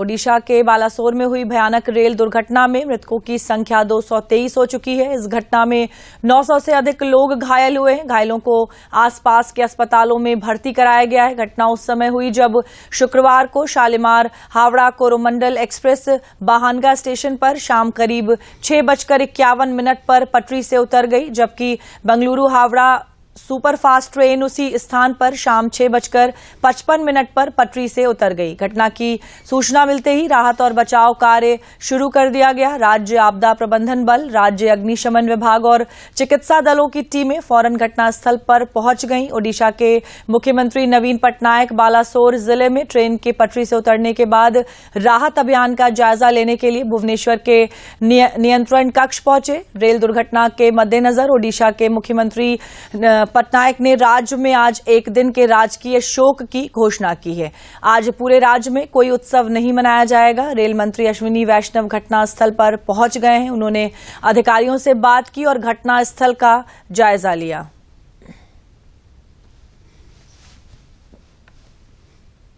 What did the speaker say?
ओडिशा के बालासोर में हुई भयानक रेल दुर्घटना में मृतकों की संख्या 223 हो चुकी है इस घटना में 900 से अधिक लोग घायल हुए हैं घायलों को आसपास के अस्पतालों में भर्ती कराया गया है घटना उस समय हुई जब शुक्रवार को शालीमार हावड़ा कोरोमंडल एक्सप्रेस बहानगा स्टेशन पर शाम करीब छह बजकर इक्यावन मिनट पर पटरी से उतर गई जबकि बंगलुरू हावड़ा सुपरफास्ट ट्रेन उसी स्थान पर शाम छह बजकर पचपन मिनट पर पटरी से उतर गई घटना की सूचना मिलते ही राहत और बचाव कार्य शुरू कर दिया गया राज्य आपदा प्रबंधन बल राज्य अग्निशमन विभाग और चिकित्सा दलों की टीमें फौरन घटनास्थल पर पहुंच गईं ओडिशा के मुख्यमंत्री नवीन पटनायक बालासोर जिले में ट्रेन के पटरी से उतरने के बाद राहत अभियान का जायजा लेने के लिए भुवनेश्वर के नियंत्रण कक्ष पहुंचे रेल दुर्घटना के मद्देनजर ओडिशा के मुख्यमंत्री पटनायक ने राज्य में आज एक दिन के राजकीय शोक की घोषणा की है आज पूरे राज्य में कोई उत्सव नहीं मनाया जाएगा रेल मंत्री अश्विनी वैष्णव घटनास्थल पर पहुंच गए हैं उन्होंने अधिकारियों से बात की और घटनास्थल का जायजा लिया